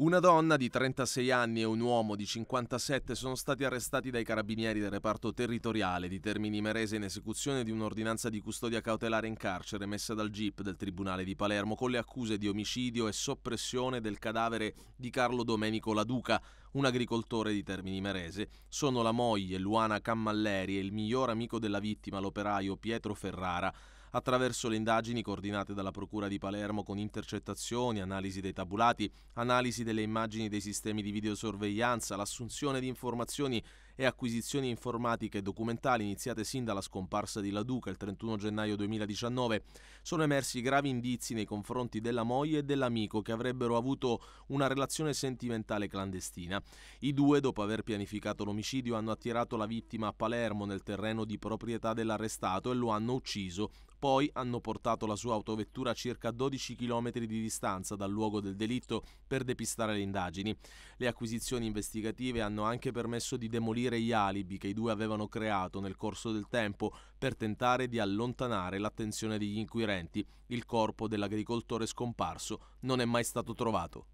Una donna di 36 anni e un uomo di 57 sono stati arrestati dai carabinieri del reparto territoriale di Termini Merese in esecuzione di un'ordinanza di custodia cautelare in carcere messa dal GIP del Tribunale di Palermo con le accuse di omicidio e soppressione del cadavere di Carlo Domenico Laduca, un agricoltore di Termini Merese. Sono la moglie Luana Cammalleri e il miglior amico della vittima, l'operaio Pietro Ferrara attraverso le indagini coordinate dalla Procura di Palermo con intercettazioni, analisi dei tabulati, analisi delle immagini dei sistemi di videosorveglianza, l'assunzione di informazioni e acquisizioni informatiche e documentali iniziate sin dalla scomparsa di La Duca il 31 gennaio 2019, sono emersi gravi indizi nei confronti della moglie e dell'amico che avrebbero avuto una relazione sentimentale clandestina. I due, dopo aver pianificato l'omicidio, hanno attirato la vittima a Palermo nel terreno di proprietà dell'arrestato e lo hanno ucciso. Poi hanno portato la sua autovettura a circa 12 km di distanza dal luogo del delitto per depistare le indagini. Le acquisizioni investigative hanno anche permesso di demolire sminuire gli alibi che i due avevano creato nel corso del tempo per tentare di allontanare l'attenzione degli inquirenti. Il corpo dell'agricoltore scomparso non è mai stato trovato.